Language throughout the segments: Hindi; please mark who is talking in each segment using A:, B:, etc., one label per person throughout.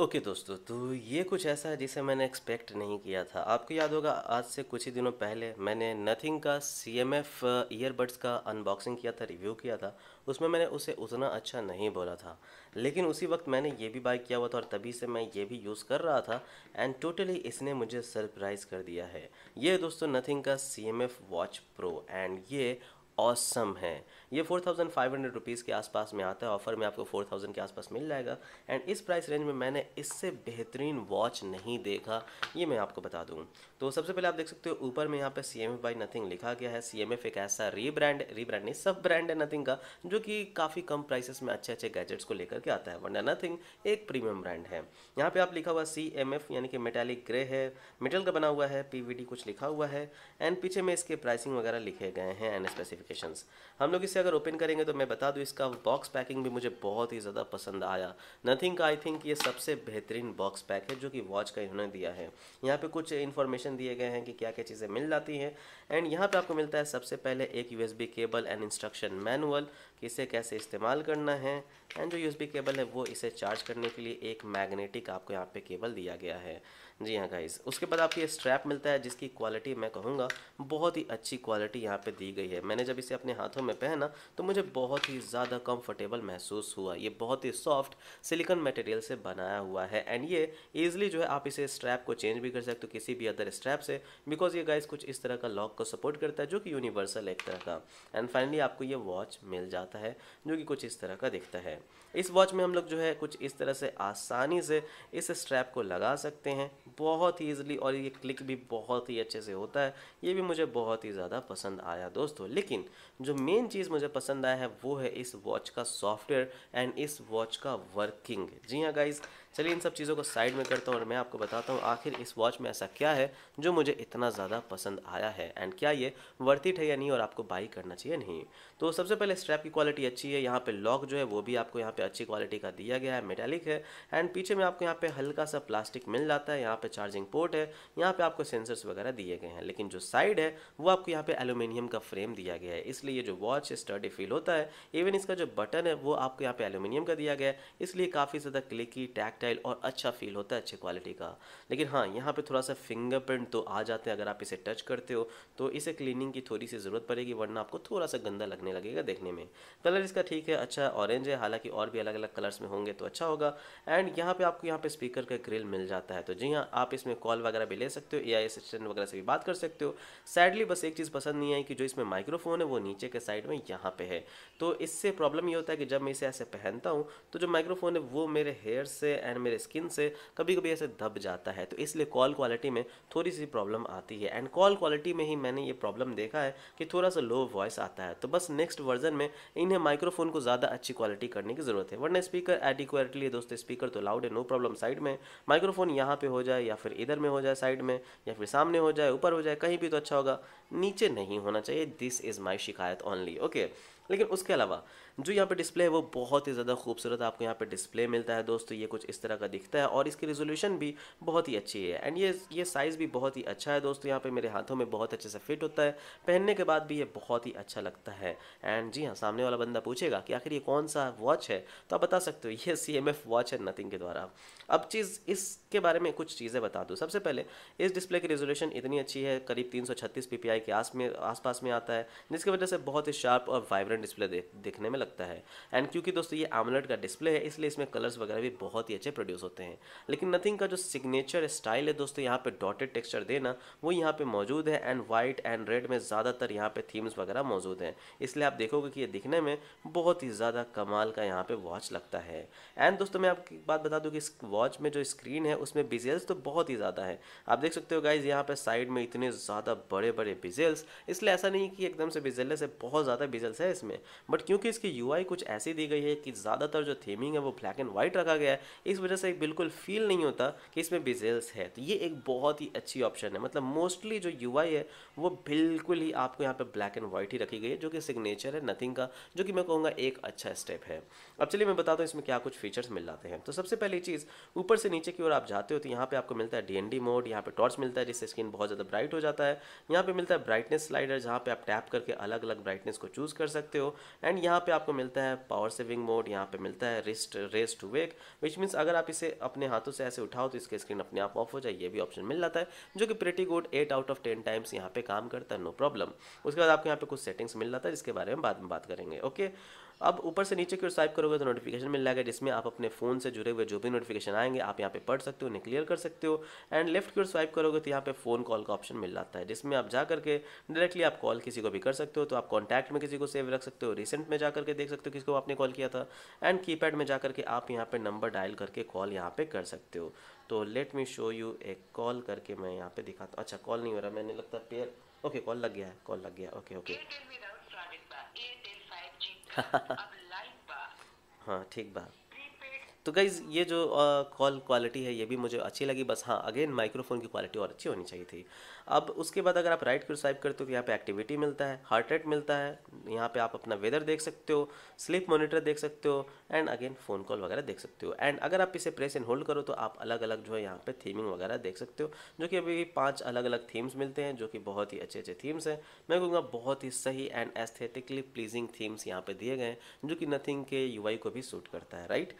A: ओके okay, दोस्तों तो ये कुछ ऐसा है जिसे मैंने एक्सपेक्ट नहीं किया था आपको याद होगा आज से कुछ ही दिनों पहले मैंने नथिंग का सी एम एफ ईयरबड्स का अनबॉक्सिंग किया था रिव्यू किया था उसमें मैंने उसे उतना अच्छा नहीं बोला था लेकिन उसी वक्त मैंने ये भी बाय किया हुआ था और तभी से मैं ये भी यूज़ कर रहा था एंड टोटली इसने मुझे सरप्राइज़ कर दिया है ये दोस्तों नथिंग का C M F watch pro and ये ऑसम है ये four thousand five hundred rupees के आसपास में आता है ऑफर में आपको फोर थाउजेंड के आसपास मिल जाएगा एंड इस प्राइस रेंज में मैंने इससे बेहतरीन वॉच नहीं देखा ये मैं आपको बता दूँ तो सबसे पहले आप देख सकते हो ऊपर में यहाँ पे C M F by Nothing लिखा गया है सी एम एफ एक ऐसा रीब्रांड रीब्रांड नहीं सब ब्रांड है नथिंग का जो कि काफ़ी कम प्राइसेस में अच्छे अच्छे गैजेट्स को लेकर के आता है वरना नथिंग एक प्रीमियम ब्रांड है यहाँ पर आप लिखा हुआ सी एम एफ यानी कि मेटेलिक ग्रे है मेटल का बना हुआ है पी वी डी कुछ लिखा हुआ है एंड पीछे में इसके प्राइसिंग वगैरह लिखे गए हैं एंड स्पेसिफिक नोटिफिकेशन हम लोग इसे अगर ओपन करेंगे तो मैं बता दूँ इसका बॉक्स पैकिंग भी मुझे बहुत ही ज़्यादा पसंद आया नथिंग का आई थिंक ये सबसे बेहतरीन बॉक्स पैक है जो कि वॉच का इन्होंने दिया है यहाँ पर कुछ इन्फॉर्मेशन दिए गए हैं कि क्या क्या चीज़ें मिल जाती हैं एंड यहाँ पर आपको मिलता है सबसे पहले एक U cable and instruction manual कि इसे कैसे इस्तेमाल करना है एंड जो यू केबल है वो इसे चार्ज करने के लिए एक मैग्नेटिक आपको यहाँ पर केबल दिया गया है जी हाँ गाइस उसके बाद आपको ये स्ट्रैप मिलता है जिसकी क्वालिटी मैं कहूँगा बहुत ही अच्छी क्वालिटी यहाँ पे दी गई है मैंने जब इसे अपने हाथों में पहना तो मुझे बहुत ही ज़्यादा कंफर्टेबल महसूस हुआ ये बहुत ही सॉफ्ट सिलिकन मटेरियल से बनाया हुआ है एंड ये ईजिली जो है आप इसे स्ट्रैप को चेंज भी कर सकते हो किसी भी अदर स्ट्रैप से बिकॉज ये गाइस कुछ इस तरह का लॉक को सपोर्ट करता है जो कि यूनिवर्सल एक तरह का एंड फाइनली आपको ये वॉच मिल जाता है जो कि कुछ इस तरह का दिखता है इस वॉच में हम लोग जो है कुछ इस तरह से आसानी से इस स्ट्रैप को लगा सकते हैं बहुत ही ईजिली और ये क्लिक भी बहुत ही अच्छे से होता है ये भी मुझे बहुत ही ज़्यादा पसंद आया दोस्तों लेकिन जो मेन चीज़ मुझे पसंद आया है वो है इस वॉच का सॉफ्टवेयर एंड इस वॉच का वर्किंग जी हाँ गाइज़ चलिए इन सब चीज़ों को साइड में करता हूँ और मैं आपको बताता हूँ आखिर इस वॉच में ऐसा क्या है जो मुझे इतना ज़्यादा पसंद आया है एंड क्या ये वर्थ इट है या नहीं और आपको बाई करना चाहिए नहीं तो सबसे पहले स्ट्रैप की क्वालिटी अच्छी है यहाँ पे लॉक जो है वो भी आपको यहाँ पर अच्छी क्वालिटी का दिया गया है मेटेलिक है एंड पीछे में आपको यहाँ पर हल्का सा प्लास्टिक मिल जाता है यहाँ पर चार्जिंग पोर्ट है यहाँ पर आपको सेंसर्स वगैरह दिए गए हैं लेकिन जो साइड है वो आपको यहाँ पर एलुमिनियम का फ्रेम दिया गया है इसलिए जो वॉच स्टडी फील होता है इवन इसका जो बटन है वो आपको यहाँ पे एलुमिनियम का दिया गया है इसलिए काफ़ी ज़्यादा क्लिकी टैक्ट टैक्टाइल और अच्छा फील होता है अच्छी क्वालिटी का लेकिन हाँ यहाँ पे थोड़ा सा फिंगरप्रिंट तो आ जाते हैं अगर आप इसे टच करते हो तो इसे क्लीनिंग की थोड़ी सी ज़रूरत पड़ेगी वरना आपको थोड़ा सा गंदा लगने लगेगा देखने में कलर इसका ठीक है अच्छा ऑरेंज है हालांकि और भी अलग अलग कलर्स में होंगे तो अच्छा होगा एंड यहाँ पर आपको यहाँ पर स्पीकर का ग्रिल मिल जाता है तो जी हाँ आप इसमें कॉल वगैरह भी ले सकते हो ए असिस्टेंट वगैरह से भी बात कर सकते हो सैडली बस एक चीज़ पसंद नहीं आई कि जो इसमें माइक्रोफोन है वो नीचे के साइड में यहाँ पर है तो इससे प्रॉब्लम ये होता है कि जब मैं इसे ऐसे पहनता हूँ तो जो माइक्रोफोन है वो मेरे हेयर से एंड एंड मेरे स्किन से कभी कभी ऐसे दब जाता है तो इसलिए कॉल क्वालिटी में थोड़ी सी प्रॉब्लम आती है एंड कॉल क्वालिटी में ही मैंने ये प्रॉब्लम देखा है कि थोड़ा सा लो वॉइस आता है तो बस नेक्स्ट वर्जन में इन्हें माइक्रोफोन को ज़्यादा अच्छी क्वालिटी करने की ज़रूरत है वरना स्पीकर एडिक्वेटली दोस्तों स्पीकर तो लाउड है नो प्रॉब्लम साइड में माइक्रोफोन यहाँ पर हो जाए या फिर इधर में हो जाए साइड में या फिर सामने हो जाए ऊपर हो जाए कहीं भी तो अच्छा होगा नीचे नहीं होना चाहिए दिस इज़ माई शिकायत ओनली ओके लेकिन उसके अलावा जो यहाँ पे डिस्प्ले है वो बहुत ही ज़्यादा खूबसूरत आपको यहाँ पे डिस्प्ले मिलता है दोस्तों ये कुछ इस तरह का दिखता है और इसकी रेजोल्यूशन भी बहुत ही अच्छी है एंड ये ये साइज़ भी बहुत ही अच्छा है दोस्तों यहाँ पे मेरे हाथों में बहुत अच्छे से फिट होता है पहनने के बाद भी ये बहुत ही अच्छा लगता है एंड जी हाँ सामने वाला बंदा पूछेगा कि आखिर ये कौन सा वॉच है तो आप बता सकते हो ये सी वॉच है नथिंग के द्वारा अब चीज़ इस इसके बारे में कुछ चीज़ें बता दूँ सबसे पहले इस डिस्प्ले की रेजोल्यूशन इतनी अच्छी है करीब तीन 336 ppi के आस में आसपास में आता है जिसकी वजह से बहुत ही शार्प और वाइब्रेंट डिस्प्ले दिखने में लगता है एंड क्योंकि दोस्तों ये आमलेट का डिस्प्ले है इसलिए इसमें कलर्स वगैरह भी बहुत ही अच्छे प्रोड्यूस होते हैं लेकिन नथिंग का जो सिग्नेचर स्टाइल है दोस्तों यहाँ पर डॉटेड टेक्स्चर देना वो यहाँ पर मौजूद है एंड वाइट एंड रेड में ज़्यादातर यहाँ पर थीम्स वगैरह मौजूद हैं इसलिए आप देखोगे कि ये दिखने में बहुत ही ज़्यादा कमाल का यहाँ पर वॉच लगता है एंड दोस्तों मैं आपकी बात बता दूँ कि इस वॉच में जो स्क्रीन है उसमें बिजेल्स तो बहुत ही ज़्यादा है आप देख सकते हो गाइज यहाँ पर साइड में इतने ज़्यादा बड़े बड़े बिजेल्स इसलिए ऐसा नहीं कि एकदम से बिजेल्स है बहुत ज़्यादा बिजेल्स है इसमें बट क्योंकि इसकी यू कुछ ऐसी दी गई है कि ज़्यादातर जो थीमिंग है वो ब्लैक एंड व्हाइट रखा गया है इस वजह से बिल्कुल फील नहीं होता कि इसमें बिजेल्स है तो ये एक बहुत ही अच्छी ऑप्शन है मतलब मोस्टली जो यू है वो बिल्कुल ही आपको यहाँ पर ब्लैक एंड व्हाइट ही रखी गई है जो कि सिग्नेचर है नथिंग का जो कि मैं कहूँगा एक अच्छा स्टेप है अब चलिए मैं बताता हूँ इसमें क्या कुछ फीचर्स मिल जाते हैं तो सबसे पहली चीज़ ऊपर से नीचे की ओर आप जाते हो तो यहाँ पे आपको मिलता है डी मोड यहाँ पे टॉर्च मिलता है जिससे स्क्रीन बहुत ज़्यादा ब्राइट हो जाता है यहाँ पे मिलता है ब्राइटनेस स्लाइडर जहाँ पे आप टैप करके अलग अलग ब्राइटनेस को चूज़ कर सकते हो एंड यहाँ पे आपको मिलता है पावर सेविंग मोड यहाँ पे मिलता है wrist raise to wake which means अगर आप इसे अपने हाथों से ऐसे उठाओ तो इसके स्क्रीन अपने आप ऑफ हो जाए ये भी ऑप्शन मिल जाता है जो कि pretty good eight out of ten times यहाँ पे काम करता है नो प्रॉब्लम उसके बाद आपको यहाँ पे कुछ सेटिंग्स मिल जाता है जिसके बारे में बाद में बात करेंगे ओके अब ऊपर से नीचे की ओर स्वाइप करोगे तो नोटिफिकेशन मिल जाएगा जिसमें आप अपने फ़ोन से जुड़े हुए जो भी नोटिफिकेशन आएंगे आप यहाँ पे पढ़ सकते हो उन्हें क्लियर कर सकते हो एंड लेफ्ट की ओर स्वाइप करोगे तो यहाँ पे फ़ोन कॉल का ऑप्शन मिल जाता है जिसमें आप जा करके डायरेक्टली आप कॉल किसी को भी कर सकते हो तो आप कॉन्टैक्ट में किसी को सेव रख सकते हो रिसेंट में जा करके देख सकते हो को आपने कॉल किया था एंड पैड में जा करके आप यहाँ पर नंबर डायल करके कॉल यहाँ पर कर सकते हो तो लेट मी शो यू एक कॉल करके मैं यहाँ पे दिखाता हूँ अच्छा कॉल नहीं हो रहा मैंने लगता पेयर ओके कॉल लग गया है कॉल लग गया ओके ओके अब लाइन बा हाँ ठीक बा तो गाइज़ ये जो कॉल क्वालिटी है ये भी मुझे अच्छी लगी बस हाँ अगेन माइक्रोफोन की क्वालिटी और अच्छी होनी चाहिए थी अब उसके बाद अगर आप राइट क्यू स्वाइप करते हो तो यहाँ पे एक्टिविटी मिलता है हार्ट रेट मिलता है यहाँ पे आप अपना वेदर देख सकते हो स्लीप मॉनिटर देख सकते हो एंड अगेन फ़ोन कॉल वगैरह देख सकते हो एंड अगर आप इसे प्रेस एंड होल्ड करो तो आप अलग अलग जो है यहाँ पर थीमिंग वगैरह देख सकते हो जो कि अभी पाँच अलग अलग थीम्स मिलते हैं जो कि बहुत ही अच्छे अच्छे थीम्स हैं मैं कहूँगा बहुत ही सही एंड एस्थेटिकली प्लीजिंग थीम्स यहाँ पर दिए गए हैं जो कि नथिंग के यू को भी सूट करता है राइट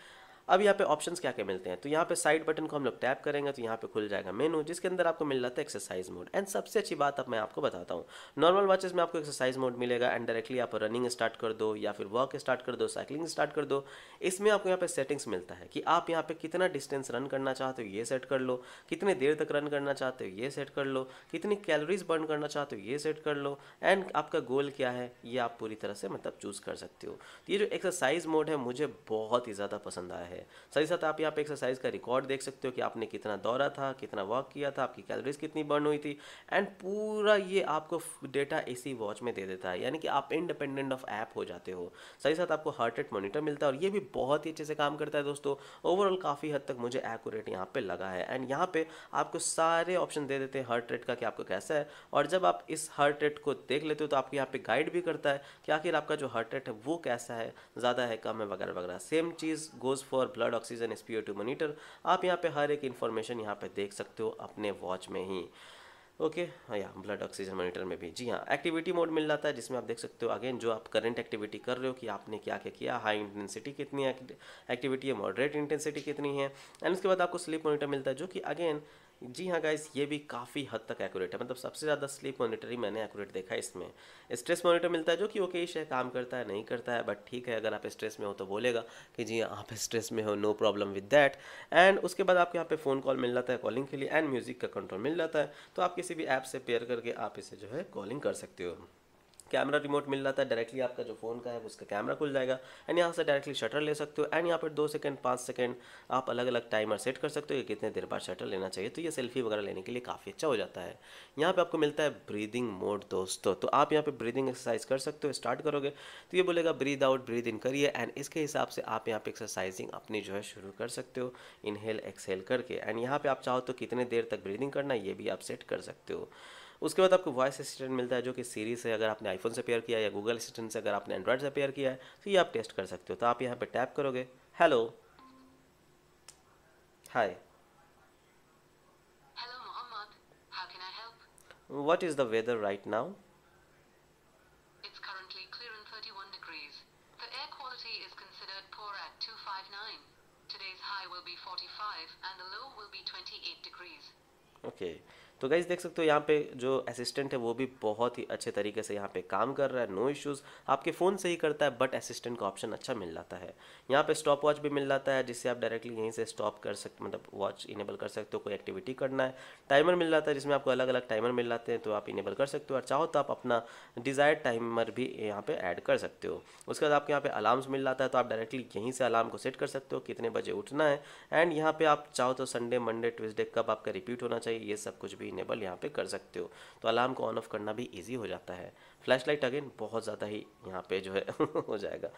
A: अब यहाँ पे ऑप्शंस क्या क्या मिलते हैं तो यहाँ पे साइड बटन को हम लोग टैप करेंगे तो यहाँ पे खुल जाएगा मेनू जिसके अंदर आपको मिल जाता है एक्सरसाइज मोड एंड सबसे अच्छी बात अब मैं आपको बताता हूँ नॉर्मल वॉचेस में आपको एक्सरसाइज मोड मिलेगा एंड डायरेक्टली आप रनिंग स्टार्ट कर दो या फिर वॉक स्टार्ट कर दो साइकिलिंग स्टार्ट कर दो इसमें आपको यहाँ पे सेटिंग्स मिलता है कि आप यहाँ पे कितना डिस्टेंस रन करना चाहते हो ये सेट कर लो कितने देर तक रन करना चाहते हो ये सेट कर लो कितनी कैलोरीज बर्न करना चाहते हो ये सेट कर लो एंड आपका गोल क्या है ये आप पूरी तरह से मतलब चूज़ कर सकते हो तो ये जो एक्सरसाइज मोड है मुझे बहुत ही ज़्यादा पसंद आया है है साथ ही साथ आप यहाँ पे एक्सरसाइज का रिकॉर्ड देख सकते हो कि आपने कितना दौरा था कितना वॉक किया था आपकी कैलोरीज कितनी बर्न हुई थी एंड पूरा ये आपको डेटा इसी वॉच में दे देता है यानी कि आप इंडिपेंडेंट ऑफ ऐप हो जाते हो साथ ही साथ आपको हार्ट रेट मोनिटर मिलता है और ये भी बहुत ही अच्छे से काम करता है दोस्तों ओवरऑल काफ़ी हद तक मुझे एक्यूरेट यहाँ पर लगा है एंड यहाँ पर आपको सारे ऑप्शन दे देते हैं हार्ट रेट का कि आपको कैसा है और जब आप इस हार्ट रेट को देख लेते हो तो आपको यहाँ पर गाइड भी करता है कि आखिर आपका जो हार्ट रेट है वो कैसा है ज़्यादा है कम है वगैरह वगैरह सेम चीज़ गोज़ फॉर और blood oxygen S P monitor आप यहाँ पे हर एक इन्फॉर्मेशन यहाँ पे देख सकते हो अपने वॉच में ही ओके okay, या ब्लड ऑक्सीजन मॉनिटर में भी जी हाँ एक्टिविटी मोड मिल जाता है जिसमें आप देख सकते हो अगेन जो आप करंट एक्टिविटी कर रहे हो कि आपने क्या क्या किया हाई इंटेंसिटी कितनी एक्टिविटी है मॉडरेट इंटेंसिटी कितनी है एंड उसके बाद आपको स्लीप मॉनिटर मिलता है जो कि अगेन जी हाँ गाइस ये भी काफ़ी हद तक एक्यूरेट है मतलब सबसे ज़्यादा स्लीप ही मैंने एक्यूरेट देखा है इसमें स्ट्रेस मॉनिटर मिलता है जो कि ओके इश है काम करता है नहीं करता है बट ठीक है अगर आप स्ट्रेस में हो तो बोलेगा कि जी हाँ, आप स्ट्रेस में हो no problem with that and उसके बाद आपको यहाँ पे फ़ोन कॉल मिल जाता है कॉलिंग के लिए एंड म्यूज़िक का कंट्रोल मिल जाता है तो आप किसी भी ऐप से पेयर करके आप इसे जो है कॉलिंग कर सकते हो कैमरा रिमोट मिल जाता है डायरेक्टली आपका जो फ़ोन का है उसका कैमरा खुल जाएगा एंड यहाँ से डायरेक्टली शटर ले सकते हो एंड यहाँ पर दो सेकेंड पाँच सेकंड आप अलग अलग टाइमर सेट कर सकते हो कि कितने देर बाद शटर लेना चाहिए तो ये सेल्फी वगैरह लेने के लिए काफ़ी अच्छा हो जाता है यहाँ पर आपको मिलता है ब्रीदिंग मोड दोस्तों तो आप यहाँ पर ब्रीदिंग एक्सरसाइज कर सकते हो स्टार्ट करोगे तो ये बोलेगा ब्रीद आउट ब्रीद इन करिए एंड इसके हिसाब से आप यहाँ पर एक्सरसाइजिंग अपनी जो है शुरू कर सकते हो इनहेल एक्सेल करके एंड यहाँ पर आप चाहो तो कितने देर तक ब्रीदिंग करना ये भी आप सेट कर सकते हो उसके बाद आपको वॉइस असिस्टेंट मिलता है जो कि सीरी से अगर आपने आईफोन से पेयर किया है या गूगल असिस्टेंट से अगर आपने एंड्रॉयड से पेयर किया है तो ये आप टेस्ट कर सकते हो तो आप यहाँ पर टैप करोगे hello hi What is the weather right now? It's currently clear and 31 degrees. The air quality is considered poor at 259. Today's high will be 45 and the low will be 28 degrees. Okay. तो गाइज देख सकते हो यहाँ पे जो असिस्टेंट है वो भी बहुत ही अच्छे तरीके से यहाँ पे काम कर रहा है नो इश्यूज़ आपके फ़ोन से ही करता है बट असिस्टेंट का ऑप्शन अच्छा मिल जाता है यहाँ पे स्टॉप वॉच भी मिल जाता है जिससे आप डायरेक्टली यहीं से स्टॉप कर सकते मतलब वॉच इनेबल कर सकते हो कोई एक्टिविटी करना है टाइमर मिल जाता है जिसमें आपको अलग अलग टाइमर मिल जाते हैं तो आप इनेबल कर सकते हो और चाहो तो आप अपना डिज़ायर टाइमर भी यहाँ पर ऐड कर सकते हो उसके बाद आपके यहाँ पर अलार्म्स मिल जाता है तो आप डायरेक्टली यहीं से अलार्म को सेट कर सकते हो कितने बजे उठना है एंड यहाँ पर आप चाहो तो संडे मंडे ट्यूजडे कब आपका रिपीट होना चाहिए ये सब कुछ भी भी इनेबल यहाँ पे कर सकते हो तो अलार्म को ऑन ऑफ करना भी इजी हो जाता है फ्लैशलाइट अगेन बहुत ज़्यादा ही यहाँ पे जो है हो जाएगा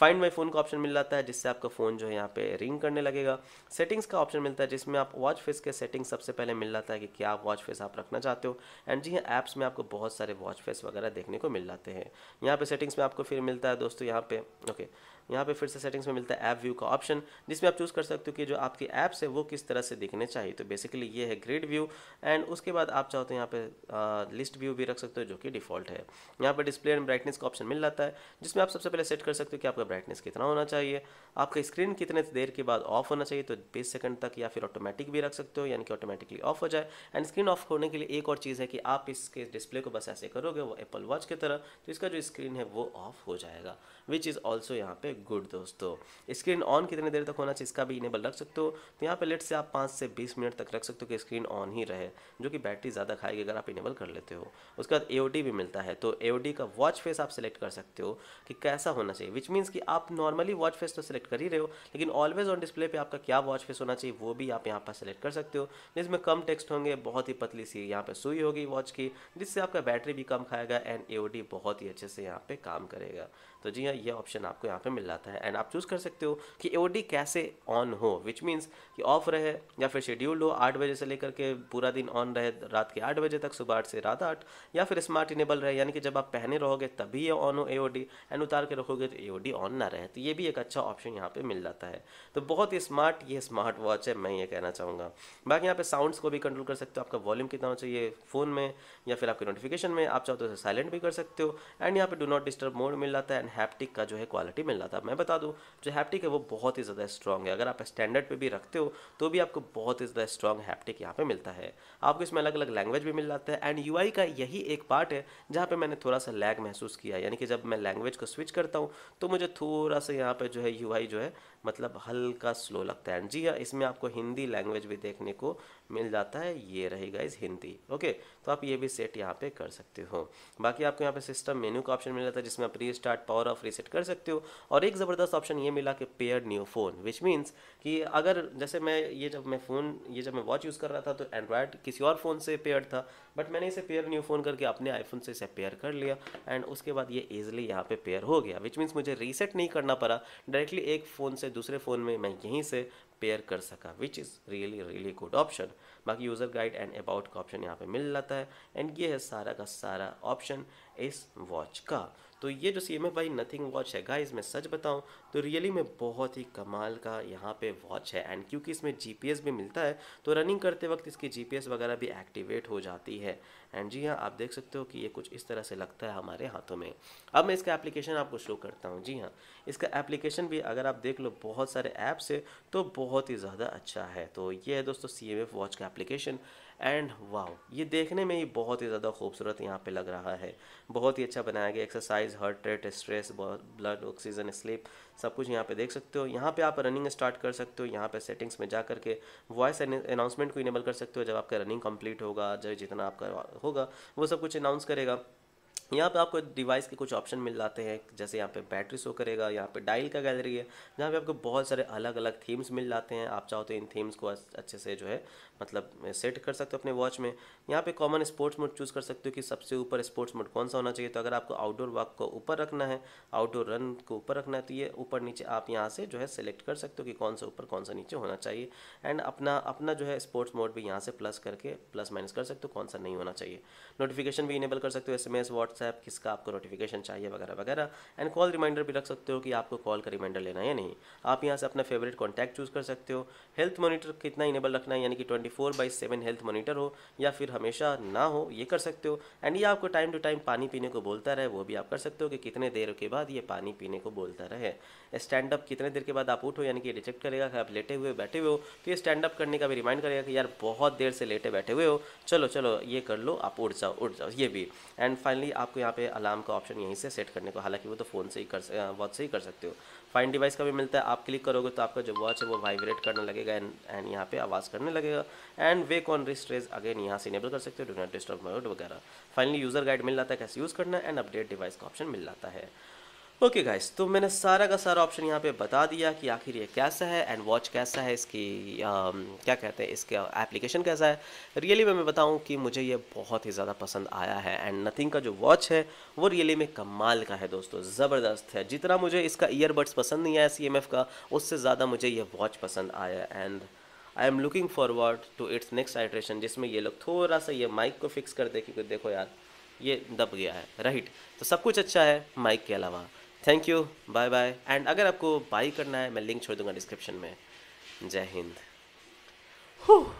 A: फाइंड माई फ़ोन का ऑप्शन मिल जाता है जिससे आपका फ़ोन जो है यहाँ पे रिंग करने लगेगा सेटिंग्स का ऑप्शन मिलता है जिसमें आप वॉच फेस के सेटिंग सबसे पहले मिल जाता है कि क्या आप वॉच फेस आप रखना चाहते हो एंड जी हाँ ऐप्स में आपको बहुत सारे वॉच फेस वगैरह देखने को मिल जाते हैं यहाँ पे सेटिंग्स में आपको फिर मिलता है दोस्तों यहाँ पे ओके okay, यहाँ पे फिर से सेटिंग्स में मिलता है ऐप व्यू का ऑप्शन जिसमें आप चूज़ कर सकते हो कि जो आपकी ऐप्स है वो किस तरह से दिखने चाहिए तो बेसिकली ये है ग्रेड व्यू एंड उसके बाद आप चाहो तो यहाँ पे लिस्ट व्यू भी रख सकते हो जो कि डिफ़ॉल्ट है यहाँ पर डिस्प्ले एंड ब्राइटनेस का ऑप्शन मिल जाता है जिसमें आप सबसे पहले सेट कर सकते हो कि आपका ब्राइटनेस कितना होना चाहिए आपका स्क्रीन कितने देर के बाद ऑफ होना चाहिए तो बीस सेकंड तक या फिर ऑटोमेटिक भी रख सकते हो यानी कि ऑटोमेटिकली ऑफ हो जाए एंड स्क्रीन ऑफ होने के लिए एक और चीज़ है कि आप इसके डिस्प्ले को बस ऐसे करोगे वो एप्पल वॉच की तरह तो इसका जो स्क्रीन है वो ऑफ हो जाएगा विच इज़ ऑल्सो यहाँ पे गुड दोस्तों स्क्रीन ऑन कितने देर तक होना चाहिए इसका भी इनेबल रख सकते हो तो यहाँ पे लेट से आप पाँच से बीस मिनट तक रख सकते हो कि स्क्रीन ऑन ही रहे जो कि बैटरी ज़्यादा खाएगी अगर आप इनेबल कर लेते हो उसके बाद ए भी मिलता है तो ए का वॉच फेस आप सेलेक्ट कर सकते हो कि कैसा होना चाहिए विच मीन्स कि आप नॉर्मली वॉच फेस तो सिलेक्ट कर ही रहे हो लेकिन ऑलवेज ऑन डिस्प्ले पर आपका क्या वॉच फेस होना चाहिए वो भी आप यहाँ पर सेलेक्ट कर सकते हो जिसमें कम टेक्स्ट होंगे बहुत ही पतली सी यहाँ पर सुई होगी वॉच की जिससे आपका बैटरी भी कम खाएगा एंड ए बहुत ही अच्छे से यहाँ पर काम करेगा तो जी हाँ ये ऑप्शन आपको यहाँ पर मिल लाता है एंड आप चूज़ कर सकते हो कि ओ कैसे ऑन हो विच मीन्स कि ऑफ रहे या फिर शेड्यूल्ड हो आठ बजे से लेकर के पूरा दिन ऑन रहे रात के आठ बजे तक सुबह आठ से रात आठ या फिर स्मार्ट इनेबल रहे यानी कि जब आप पहने रहोगे तभी ये ऑन हो ए एंड उतार के रखोगे तो ए ऑन ना रहे तो ये भी एक अच्छा ऑप्शन यहाँ पर मिल जाता है तो बहुत ही स्मार्ट ये स्मार्ट वॉच है मैं ये कहना चाहूँगा बाकी यहाँ पर साउंड्स को भी कंट्रोल कर सकते हो आपका वॉल्यूम कितना होना चाहिए फ़ोन में या फिर आपके नोटिफिकेशन में आप चाहो तो साइलेंट भी कर सकते हो एंड यहाँ पे डू नॉट डिस्टर्ब मोड मिल जाता है एंड हैप्टिक का जो है क्वालिटी मिल जाता है था मैं बता दूँ जो हैप्टिक है वो बहुत ही ज़्यादा स्ट्रॉन्ग है अगर आप स्टैंडर्ड पे भी रखते हो तो भी आपको बहुत ही ज़्यादा स्ट्रॉन्ग हैप्टिक यहाँ पे मिलता है आपको इसमें अलग अलग लैंग्वेज भी मिल जाता है एंड यू का यही एक पार्ट है जहाँ पर मैंने थोड़ा सा लैग महसूस किया यानी कि जब मैं लैंग्वेज को स्विच करता हूँ तो मुझे थोड़ा सा यहाँ पर जो है यू जो है मतलब हल्का स्लो लगता है जी हाँ इसमें आपको हिंदी लैंग्वेज भी देखने को मिल जाता है ये रहेगा इस हिंदी ओके तो आप ये भी सेट यहाँ पे कर सकते हो बाकी आपको यहाँ पे सिस्टम मेन्यू का ऑप्शन मिल जाता है जिसमें आप री स्टार्ट पावर ऑफ रीसेट कर सकते हो और एक ज़बरदस्त ऑप्शन ये मिला कि pair new phone which means कि अगर जैसे मैं ये जब मैं फ़ोन ये जब मैं वॉच यूज़ कर रहा था तो एंड्रॉयड किसी और फ़ोन से पेयर था बट मैंने इसे पेयर न्यू फ़ोन करके अपने आईफोन से इसे पेयर कर लिया एंड उसके बाद ये इजिली यहाँ पे पेयर हो गया विच मीन्स मुझे रीसेट नहीं करना पड़ा डायरेक्टली एक फ़ोन से दूसरे फ़ोन में मैं यहीं से पेयर कर सका which is really really good option बाकी यूज़र गाइड एंड अबाउट का ऑप्शन यहाँ पे मिल जाता है एंड ये है सारा का सारा ऑप्शन इस वॉच का तो ये जो सी एम भाई नथिंग वॉच है गाइस मैं सच बताऊँ तो रियली में बहुत ही कमाल का यहाँ पे वॉच है एंड क्योंकि इसमें जीपीएस भी मिलता है तो रनिंग करते वक्त इसकी जीपीएस वगैरह भी एक्टिवेट हो जाती है एंड जी हाँ आप देख सकते हो कि ये कुछ इस तरह से लगता है हमारे हाथों में अब मैं इसका एप्लीकेशन आपको शो करता हूँ जी हाँ इसका एप्लीकेशन भी अगर आप देख लो बहुत सारे ऐप्स है तो बहुत ही ज़्यादा अच्छा है तो ये है दोस्तों सी वॉच का एप्लीकेशन एंड वाओ ये देखने में ही बहुत ही ज़्यादा खूबसूरत यहाँ पे लग रहा है बहुत ही अच्छा बनाया गया exercise heart rate stress blood oxygen sleep सब कुछ यहाँ पे देख सकते हो यहाँ पे आप रनिंग स्टार्ट कर सकते हो यहाँ पे सेटिंग्स में जा करके वॉइस अनाउंसमेंट को इनेबल कर सकते हो जब आपका रनिंग कंप्लीट होगा जब जितना आपका होगा वो सब कुछ अनाउंस करेगा यहाँ पे आपको डिवाइस के कुछ ऑप्शन मिल जाते हैं जैसे यहाँ पे बैटरी शो करेगा यहाँ पे डायल का गैलरी है जहाँ पे आपको बहुत सारे अलग अलग थीम्स मिल जाते हैं आप चाहो तो इन थीम्स को अच्छे से जो है मतलब सेट कर सकते हो अपने वॉच में यहाँ पे कॉमन स्पोर्ट्स मोड चूज़ कर सकते हो कि सबसे ऊपर स्पोर्ट्स मोड कौन सा होना चाहिए तो अगर आपको आउटडोर वॉक को ऊपर रखना है आउटडोर रन को ऊपर रखना है तो ये ऊपर नीचे आप यहाँ से जो है सेलेक्ट कर सकते हो कि कौन सा ऊपर कौन सा नीचे होना चाहिए एंड अपना अपना जो है स्पोर्ट्स मोड भी यहाँ से प्लस करके प्लस माइनस कर सकते हो कौन सा नहीं होना चाहिए नोटिफिकेशन भी इनेबल कर सकते हो एस एम व्हाट्सएप किसका आपको नोटिफिकेशन चाहिए वगैरह वगैरह एंड कॉल रिमाइंडर भी रख सकते हो कि आपको कॉल का रिमाइंडर लेना है या नहीं आप यहाँ से अपना फेवरेट कॉन्टैक्ट चूज़ कर सकते हो हेल्थ मॉनिटर कितना इनेबल रखना है यानी कि twenty four by seven health monitor हो या फिर हमेशा ना हो ये कर सकते हो एंड ये आपको टाइम टू टाइम पानी पीने को बोलता रहे वो भी आप कर सकते हो कि कितने देर के बाद ये पानी पीने को बोलता रहे स्टैंड अप कितने देर के बाद आप उठो यानी कि डिटेक्ट करेगा कि आप लेटे हुए बैठे हुए हो तो ये स्टैंड अप करने का भी रिमाइंड करेगा कि यार बहुत देर से लेटे बैठे हुए हो चलो चलो ये कर लो आप उठ जाओ उठ जाओ ये भी एंड फाइनली आप आपको यहाँ पे अलार्म का ऑप्शन यहीं से सेट करने को हालांकि वो तो फ़ोन से ही कर वॉच से ही कर सकते हो फाइन डिवाइस का भी मिलता है आप क्लिक करोगे तो आपका जो वॉच है वो वाइब्रेट करने लगेगा एंड एंड यहाँ पे आवाज़ करने लगेगा and wake on wrist raise again यहाँ से इनेबल कर सकते हो डो नॉट डिस्टर्ब मोड वगैरह फाइनली यूज़र गाइड मिल जाता है कैसे यूज़ करना एंड अपडेट डिवाइस का ऑप्शन मिल जाता है ओके okay गाइस तो मैंने सारा का सारा ऑप्शन यहाँ पे बता दिया कि आखिर ये कैसा है एंड वॉच कैसा है इसकी आ, um, क्या कहते हैं इसका एप्लीकेशन कैसा है रियली में मैं बताऊँ कि मुझे ये बहुत ही ज़्यादा पसंद आया है एंड नथिंग का जो वॉच है वो रियली में कमाल का है दोस्तों ज़बरदस्त है जितना मुझे इसका ईयरबड्स पसंद नहीं आया सी का उससे ज़्यादा मुझे ये वॉच पसंद आया and I am looking forward to its next iteration जिसमें ये लोग थोड़ा सा ये माइक को फिक्स कर दे क्योंकि देखो यार ये दब गया है राइट तो सब कुछ अच्छा है माइक के अलावा thank you bye bye and अगर आपको बाई करना है मैं लिंक छोड़ दूंगा डिस्क्रिप्शन में जय हिंद